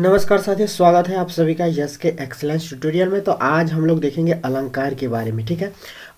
नमस्कार साथियों स्वागत है आप सभी का यश के एक्सेलेंस ट्यूटोरियल में तो आज हम लोग देखेंगे अलंकार के बारे में ठीक है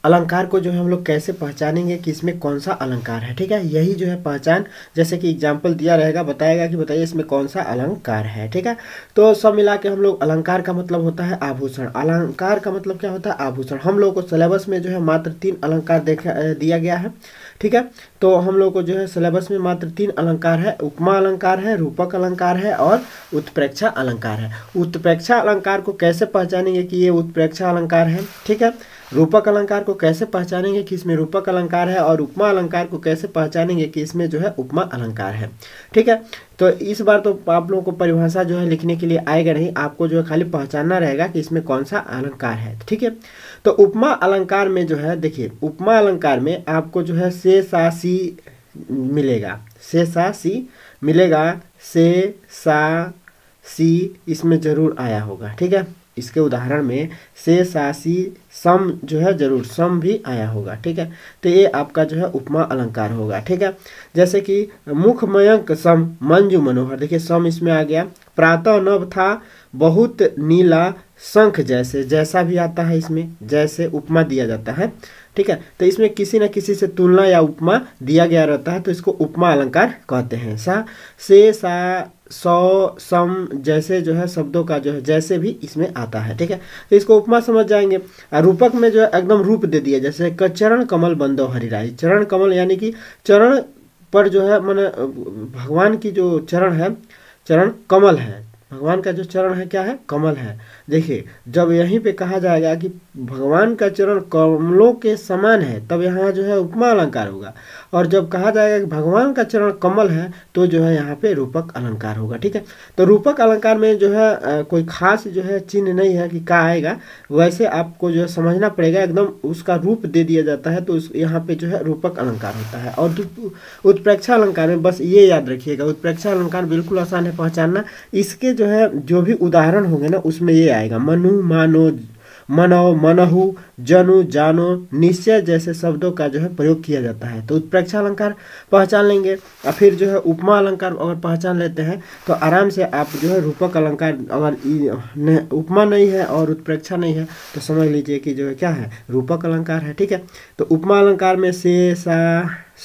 अलंकार को जो है हम लोग कैसे पहचानेंगे कि इसमें कौन सा अलंकार है ठीक है यही जो है पहचान जैसे कि एग्जाम्पल दिया रहेगा बताएगा कि बताइए इसमें कौन सा अलंकार है ठीक है तो सब मिला के हम लोग अलंकार का मतलब होता है आभूषण अलंकार का मतलब क्या होता है आभूषण हम लोग को सिलेबस में जो है मात्र तीन अलंकार देखा दिया गया है ठीक है तो हम लोग को जो है सिलेबस में मात्र तीन अलंकार है उपमा अलंकार है रूपक अलंकार है और उत्प्रेक्षा अलंकार है उत्प्रेक्षा अलंकार को कैसे पहचानेंगे कि ये उत्प्रेक्षा अलंकार है ठीक है रूपक अलंकार को कैसे पहचानेंगे कि इसमें रूपक अलंकार है और उपमा अलंकार को कैसे पहचानेंगे कि इसमें जो है उपमा अलंकार है ठीक है तो इस बार तो आप लोगों को परिभाषा जो है लिखने के लिए आएगा नहीं आपको जो है खाली पहचानना रहेगा कि इसमें कौन सा अलंकार है ठीक है तो उपमा अलंकार में जो है देखिए उपमा अलंकार में आपको जो है से सा सी मिलेगा से सा सी मिलेगा से सा सी इसमें ज़रूर आया होगा ठीक है इसके उदाहरण में से सासी सम जो है जरूर सम भी आया होगा ठीक है तो ये आपका जो है उपमा अलंकार होगा ठीक है जैसे कि मयंक सम मंजू मनोहर देखिए सम इसमें आ गया प्रातः नव था बहुत नीला शंख जैसे जैसा भी आता है इसमें जैसे उपमा दिया जाता है ठीक है तो इसमें किसी न किसी से तुलना या उपमा दिया गया रहता है तो इसको उपमा अलंकार कहते हैं सा से सा सौ सम जैसे जो है शब्दों का जो है जैसे भी इसमें आता है ठीक है तो इसको उपमा समझ जाएंगे रूपक में जो है एकदम रूप दे दिया जैसे चरण कमल बंदो हरिराय चरण कमल यानी कि चरण पर जो है मान भगवान की जो चरण है चरण कमल है भगवान का जो चरण है क्या है कमल है देखिए जब यहीं पे कहा जाएगा कि भगवान का चरण कमलों के समान है तब यहाँ जो है उपमा अलंकार होगा और जब कहा जाएगा कि भगवान का चरण कमल है तो जो है यहाँ पे रूपक अलंकार होगा ठीक है तो रूपक अलंकार में जो है कोई खास जो है चिन्ह नहीं है कि क्या आएगा वैसे आपको जो है समझना पड़ेगा एकदम उसका रूप दे दिया जाता है तो उस यहाँ पे जो है रूपक अलंकार होता है और उत्प्रेक्षा अलंकार में बस ये याद रखिएगा उत्प्रेक्षा अलंकार बिल्कुल आसान है पहचानना इसके जो है जो भी उदाहरण होंगे ना उसमें ये आएगा मनु मानो मनो मनहु जनु जानो निश्चय जैसे शब्दों का जो है प्रयोग किया जाता है तो उत्प्रेक्षा अलंकार पहचान लेंगे और फिर जो है उपमा अलंकार अगर पहचान लेते हैं तो आराम से आप जो है रूपक अलंकार अगर उपमा नहीं है और उत्प्रेक्षा नहीं है तो समझ लीजिए कि जो है क्या है रूपक अलंकार है ठीक है तो उपमा अलंकार में से सा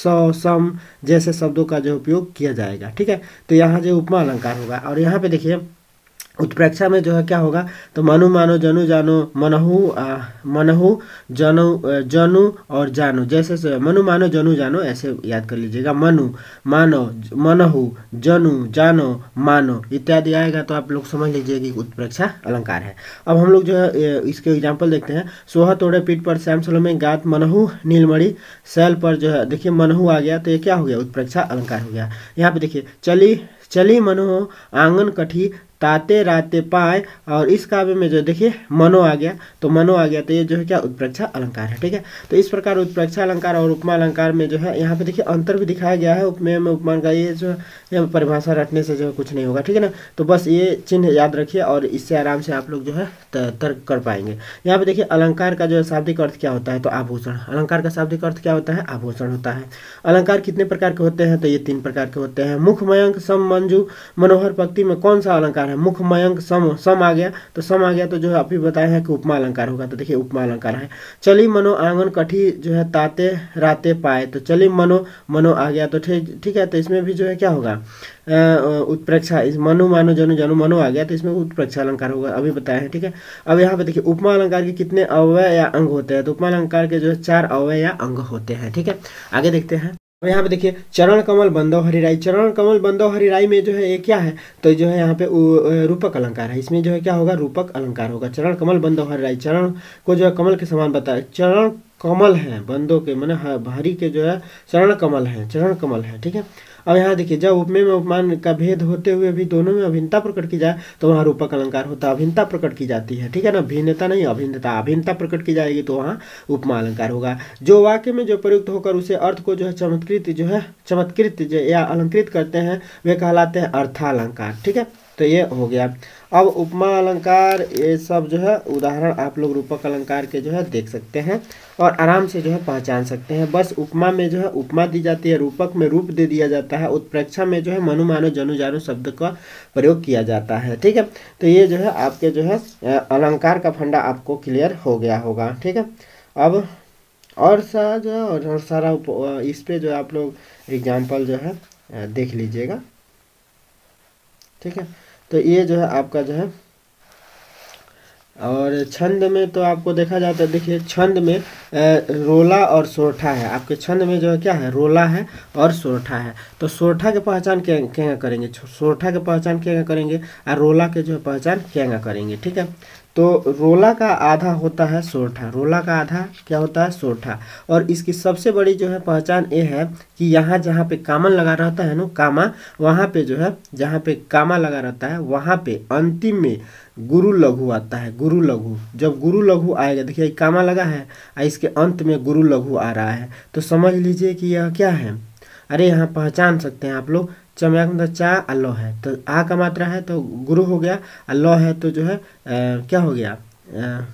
सौ सम जैसे शब्दों का जो उपयोग किया जाएगा ठीक है तो यहाँ जो उपमा अलंकार होगा और यहाँ पे देखिए उत्प्रेक्षा में जो है क्या होगा तो मनु मानो जनु जानो मनहु मनहु जनु जनु और जानु जैसे मनु मानो जनु जानो ऐसे याद कर लीजिएगा मनु मानो मनहु जनु जानो मानो इत्यादि आएगा तो आप लोग समझ लीजिए कि उत्प्रेक्षा अलंकार है अब हम लोग जो है इसके एग्जाम्पल देखते हैं सोहा तोड़े पीठ पर श्याम सलो में गात मनहु नीलमणि शैल पर जो है देखिए मनहु आ गया तो ये क्या हो गया उत्प्रेक्षा अलंकार हो गया यहाँ पे देखिए चली चली मनो आंगन कठी ताते राते पाए और इस काव्य में जो देखिए मनो आ गया तो मनो आ गया तो ये जो है क्या उत्प्रेक्षा अलंकार है ठीक है तो इस प्रकार उत्प्रेक्षा अलंकार और उपमा अलंकार में जो है यहाँ पे देखिए अंतर भी दिखाया गया है उपमेय में उपमान का ये जो है परिभाषा रटने से जो है कुछ नहीं होगा ठीक है ना तो बस ये चिन्ह याद रखिए और इससे आराम से आप लोग जो है तर्क कर पाएंगे यहाँ पे देखिए अलंकार का जो है शाब्दिक अर्थ क्या होता है तो आभूषण अलंकार का शाब्दिक अर्थ क्या होता है आभूषण होता है अलंकार कितने प्रकार के होते हैं तो ये तीन प्रकार के होते हैं मुख मयंक सम मंजू मनोहर पक्ति में कौन सा अलंकार अलंकार है मुख मयंक सम सम आ गया तो सम आ गया तो जो है आप ही बताए हैं कि उपमा अलंकार होगा तो देखिए उपमा अलंकार है चली मनो आंगन कठी जो है ताते राते पाए तो चली मनो मनो आ गया तो ठीक ठीक है तो इसमें भी जो है क्या होगा उत्प्रेक्षा इस मनु मानो जनु जनु मनो आ गया तो इसमें उत्प्रेक्षा अलंकार होगा अभी बताया है ठीक है अब यहाँ पे देखिए उपमा अलंकार के कितने अवय या अंग होते हैं तो उपमा अलंकार के जो है चार अवय या अंग होते हैं ठीक है आगे देखते हैं अब यहाँ पे देखिए चरण कमल बंधव राय चरण कमल बंधव राय में जो है ये क्या है तो जो है यहाँ पे रूपक अलंकार है इसमें जो है क्या होगा रूपक अलंकार होगा चरण कमल बंधव राय चरण को जो है कमल के समान बताया चरण कमल है बंदो के मैंने हरी के जो है चरण कमल है चरण कमल है ठीक है अब यहाँ देखिए जब उपमेय में उपमान का भेद होते हुए भी दोनों में अभिन्नता प्रकट की जाए तो वहाँ रूपक अलंकार होता है अभिन्नता प्रकट की जाती है ठीक है ना भिन्नता नहीं अभिन्नता अभिन्नता प्रकट की जाएगी तो वहाँ उपमा अलंकार होगा जो वाक्य में जो प्रयुक्त होकर उसे अर्थ को जो है चमत्कृत जो है चमत्कृत या अलंकृत करते हैं वे कहलाते हैं अर्थालंकार ठीक है तो ये हो गया अब उपमा अलंकार ये सब जो है उदाहरण आप लोग रूपक अलंकार के जो है देख सकते हैं और आराम से जो है पहचान सकते हैं बस उपमा में जो है उपमा दी जाती है रूपक में रूप दे दिया जाता है उत्प्रेक्षा में जो है मनुमानो जनुजानो शब्द का प्रयोग किया जाता है ठीक है तो ये जो है आपके जो है अलंकार का फंडा आपको क्लियर हो गया होगा ठीक है अब और सा जो है और सारा इस पर जो आप लोग एग्जाम्पल जो है देख लीजिएगा ठीक है तो ये जो है आपका जो है और छंद में तो आपको देखा जाता है देखिए छंद में रोला और सोरठा है आपके छंद में जो है क्या है रोला है और सोरठा है तो सोरठा की पहचान क्या क्या करेंगे सोरठा की पहचान क्या करेंगे और रोला के जो है पहचान क्या करेंगे ठीक है तो रोला का आधा होता है सोठा रोला का आधा क्या होता है सोठा और इसकी सबसे बड़ी जो है पहचान ये है कि यहाँ जहाँ पे कामन लगा रहता है ना कामा वहाँ पे जो है जहाँ पे कामा लगा रहता है वहाँ पे अंतिम में गुरु लघु आता है गुरु लघु जब गुरु लघु आएगा देखिए कामा लगा है और इसके अंत में गुरु लघु आ रहा है तो समझ लीजिए कि यह क्या है अरे यहाँ पहचान सकते हैं आप लोग चमयाक मतलब चा अल्लो है तो आ का मात्रा है तो गुरु हो गया अल्लो है तो जो है आ, क्या हो गया आ,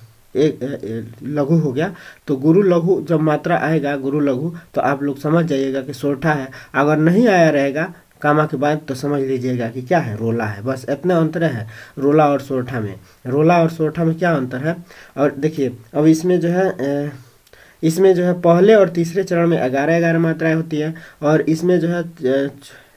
एक लघु हो गया तो गुरु लघु जब मात्रा आएगा गुरु लघु तो आप लोग समझ जाइएगा कि सोठा है अगर नहीं आया रहेगा कामा के बाद तो समझ लीजिएगा कि क्या है रोला है बस इतना अंतर है रोला और सोठा में रोला और सोठा में क्या अंतर है और देखिए अब इसमें जो है इसमें जो है पहले और तीसरे चरण में ग्यारह ग्यारह मात्राएं होती है और इसमें जो है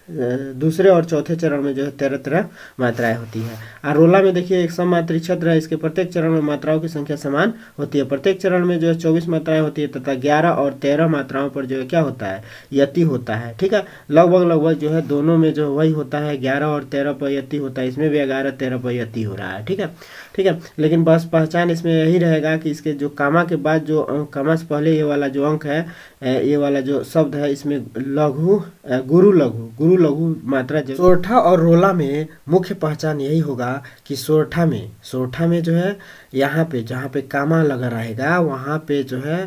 दूसरे और चौथे चरण में जो है तेरह तेरह मात्राएं होती है आरोला में देखिए एक सममात्री छत्र है इसके प्रत्येक चरण में मात्राओं की संख्या समान होती है प्रत्येक चरण में जो है चौबीस मात्राएं होती है तथा ग्यारह और तेरह मात्राओं पर जो है क्या होता है यति होता है ठीक है लगभग लगभग जो है दोनों में जो वही होता है ग्यारह और तेरह पर यति होता है इसमें भी ग्यारह तेरह पर यति हो रहा है ठीक है ठीक है लेकिन बस पहचान इसमें यही रहेगा कि इसके जो कामा के बाद जो कामा से पहले ये वाला जो अंक है ये वाला जो शब्द है इसमें लघु गुरु लघु गुरु लघु मात्रा जो सोरठा और रोला में मुख्य पहचान यही होगा कि सोरठा में सोरठा में जो है यहाँ पे जहाँ पे कामा लगा रहेगा वहाँ पे जो है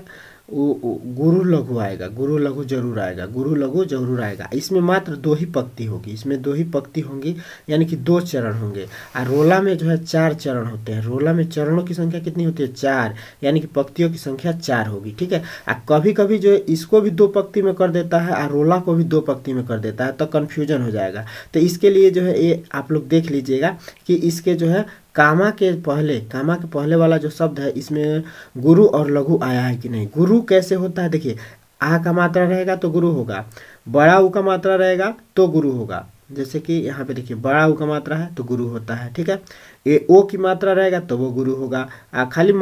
वो गुरु लघु आएगा गुरु लघु जरूर आएगा गुरु लघु जरूर आएगा इसमें मात्र दो ही पक्ति होगी इसमें दो ही पक्ति होंगी यानी कि दो चरण होंगे और रोला में जो है चार चरण होते हैं रोला में चरणों की संख्या कितनी होती है चार यानी कि पक्तियों की संख्या चार होगी ठीक है और कभी कभी जो है इसको भी दो पक्ति में कर देता है और रोला को भी दो पक्ति में कर देता है तो कन्फ्यूजन हो जाएगा तो इसके लिए जो है ये आप लोग देख लीजिएगा कि इसके जो है कामा के पहले कामा के पहले वाला जो शब्द है इसमें गुरु और लघु आया है कि नहीं गुरु कैसे होता है देखिए आ का मात्रा रहेगा तो गुरु होगा बड़ा ऊ का मात्रा रहेगा तो गुरु होगा जैसे कि यहाँ पे देखिए बड़ा ऊ का मात्रा है तो गुरु होता है ठीक है ये ओ की मात्रा रहेगा तो वो गुरु होगा आ, खाली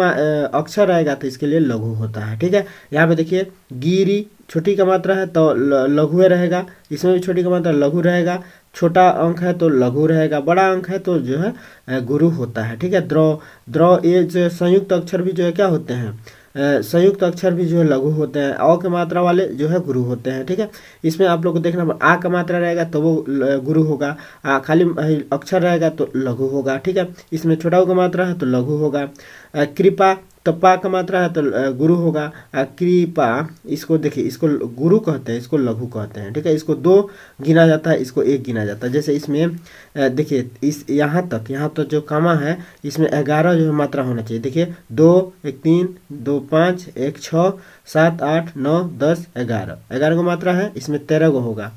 अक्षर रहेगा तो इसके लिए लघु होता है ठीक है यहाँ पे देखिए गिरी छोटी का मात्रा है तो लघु रहेगा इसमें भी छोटी का मात्रा लघु रहेगा छोटा अंक है तो लघु रहेगा बड़ा अंक है तो जो है गुरु होता है ठीक है द्रो द्रो ये जो संयुक्त अक्षर भी जो है क्या होते हैं संयुक्त अक्षर भी जो है लघु होते हैं औ के मात्रा वाले जो है गुरु होते हैं ठीक है इसमें आप लोग को देखना आ का मात्रा रहेगा तो वो गुरु होगा आ खाली अक्षर रहेगा तो लघु होगा ठीक है इसमें छोटा का मात्रा है तो लघु होगा कृपा तो पा का मात्रा है तो गुरु होगा कृपा इसको देखिए इसको गुरु कहते हैं इसको लघु कहते हैं ठीक है इसको दो गिना जाता है इसको एक गिना जाता है जैसे इसमें देखिए इस यहाँ तक यहाँ तक तो जो कामा है इसमें ग्यारह जो है मात्रा होना चाहिए देखिए दो एक तीन दो पाँच एक छः सात आठ नौ दस ग्यारह ग्यारह को मात्रा है इसमें तेरह को होगा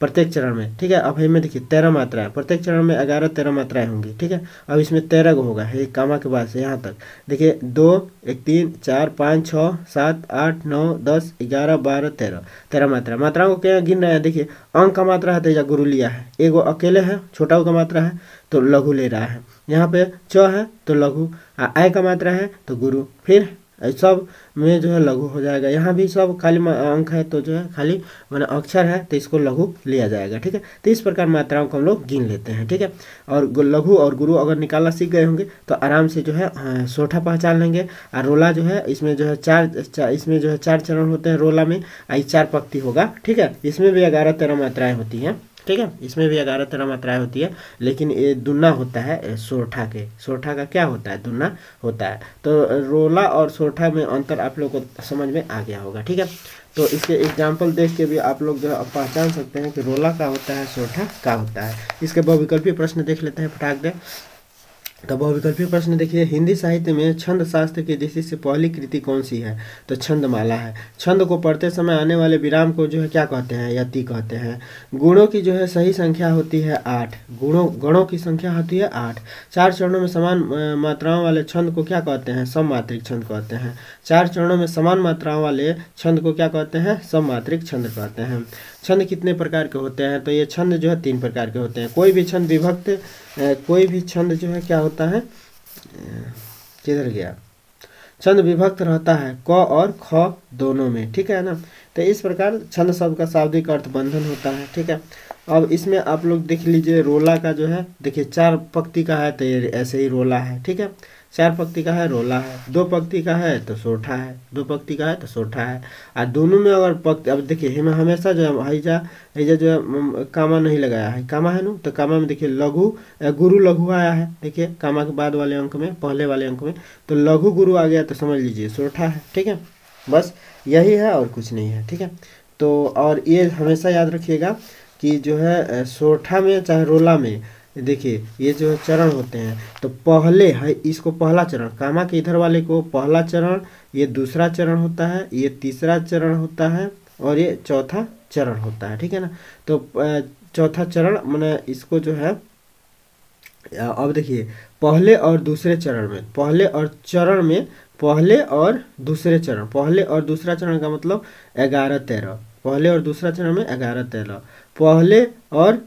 प्रत्येक चरण में ठीक है अब हमें देखिए तेरह मात्राएं प्रत्येक चरण में ग्यारह तेरह मात्राएं होंगी ठीक है अब इसमें तेरह गो होगा एक कामा के बाद से यहाँ तक देखिए दो एक तीन चार पाँच छः सात आठ नौ दस ग्यारह बारह तेरह तेरह मात्रा मात्राओं को क्या गिन रहे हैं देखिए अंक का मात्रा है तेजा तो गुरु लिया है वो अकेले है छोटा का मात्रा है तो लघु ले रहा है यहाँ पे छ है तो लघु आय का मात्रा है तो गुरु फिर सब में जो है लघु हो जाएगा यहाँ भी सब खाली अंक है तो जो है खाली मैंने अक्षर है तो इसको लघु लिया जाएगा ठीक है तो इस प्रकार मात्राओं को हम लोग गिन लेते हैं ठीक है और लघु और गुरु अगर निकालना सीख गए होंगे तो आराम से जो है सोठा पहचान लेंगे और रोला जो है इसमें जो है चार, इसमें जो है चार चरण होते हैं रोला में आई चार पक्ति होगा ठीक है इसमें भी ग्यारह तेरह मात्राएँ होती हैं ठीक है इसमें भी ग्यारह तेरह मात्राएं होती है लेकिन ये दुना होता है सोठा के सोठा का क्या होता है दुना होता है तो रोला और सोठा में अंतर आप लोग को समझ में आ गया होगा ठीक है तो इसके एग्जाम्पल देख के भी आप लोग जो है पहचान सकते हैं कि रोला का होता है सोठा का होता है इसके बहुविकल्पीय प्रश्न देख लेते हैं फटाक दे तो बहुविकल्पी प्रश्न देखिए हिंदी साहित्य में छंद शास्त्र की दृष्टि से पहली कृति कौन सी है तो छंदमाला है छंद को पढ़ते समय आने वाले विराम को जो है क्या कहते हैं यति कहते हैं गुणों की जो है सही संख्या होती है आठ गुणों गणों की संख्या होती है आठ चार चरणों में समान मात्राओं वाले छंद को क्या कहते हैं सममात्रिक छंद कहते हैं चार चरणों में समान मात्राओं वाले छंद को क्या कहते हैं सममात्रिक छंद कहते हैं छंद कितने प्रकार के होते हैं तो ये छंद जो है तीन प्रकार के होते हैं कोई भी छंद विभक्त कोई भी छंद जो है क्या होता है किधर गया छंद विभक्त रहता है क और ख दोनों में ठीक है ना तो इस प्रकार छंद शब्द का शाब्दिक अर्थ बंधन होता है ठीक है अब इसमें आप लोग देख लीजिए रोला का जो है देखिए चार पक्ति का है तो ये ऐसे ही रोला है ठीक है चार पक्ति का है रोला है दो पक्ति का है तो सोठा है दो पक्ति का है तो सोठा है और दोनों में अगर पक्ति अब देखिए हेमा हमेशा जो है हैजा हैजा जो है कामा नहीं लगाया है कामा है नू तो कामा में देखिए लघु गुरु लघु आया है देखिए कामा के बाद वाले अंक में पहले वाले अंक में तो लघु गुरु आ गया तो समझ लीजिए सोठा है ठीक है बस यही है और कुछ नहीं है ठीक है तो और ये हमेशा याद रखिएगा कि जो है सोठा में चाहे रोला में देखिए ये जो चरण होते हैं तो पहले है इसको पहला चरण कामा के इधर वाले को पहला चरण ये दूसरा चरण होता है ये तीसरा चरण होता है और ये चौथा चरण होता है ठीक है ना तो चौथा चरण मैंने इसको जो है अब देखिए पहले और दूसरे चरण में पहले और चरण में पहले और दूसरे चरण पहले और दूसरा चरण का मतलब ग्यारह तेरह पहले और दूसरा चरण में ग्यारह तेरह पहले और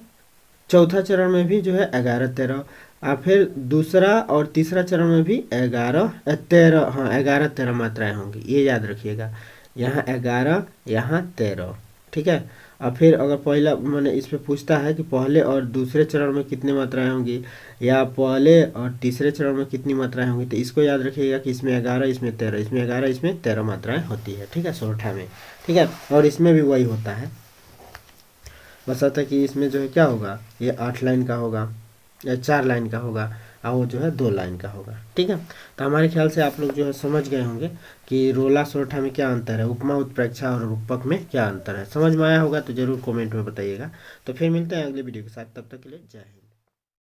चौथा चरण में भी जो है ग्यारह तेरह और फिर दूसरा और तीसरा चरण में भी ग्यारह तेरह हाँ ग्यारह तेरह मात्राएं होंगी ये याद रखिएगा यहाँ ग्यारह यहाँ तेरह ठीक है और फिर अगर पहला मैंने इस पर पूछता है कि पहले और दूसरे चरण में कितनी मात्राएं होंगी या पहले और तीसरे चरण में कितनी मात्राएं होंगी तो इसको याद रखिएगा कि इसमें ग्यारह इसमें तेरह इसमें ग्यारह इसमें तेरह मात्राएं होती है ठीक है सोठा में ठीक है और इसमें भी वही होता है बस आता है कि इसमें जो है क्या होगा ये आठ लाइन का होगा या चार लाइन का होगा और वो जो है दो लाइन का होगा ठीक है तो हमारे ख्याल से आप लोग जो है समझ गए होंगे कि रोला सोरठा में क्या अंतर है उपमा उत्प्रेक्षा और रूपक में क्या अंतर है समझ में आया होगा तो जरूर कॉमेंट में बताइएगा तो फिर मिलते हैं अगले वीडियो के साथ तब तक के लिए जय हिंद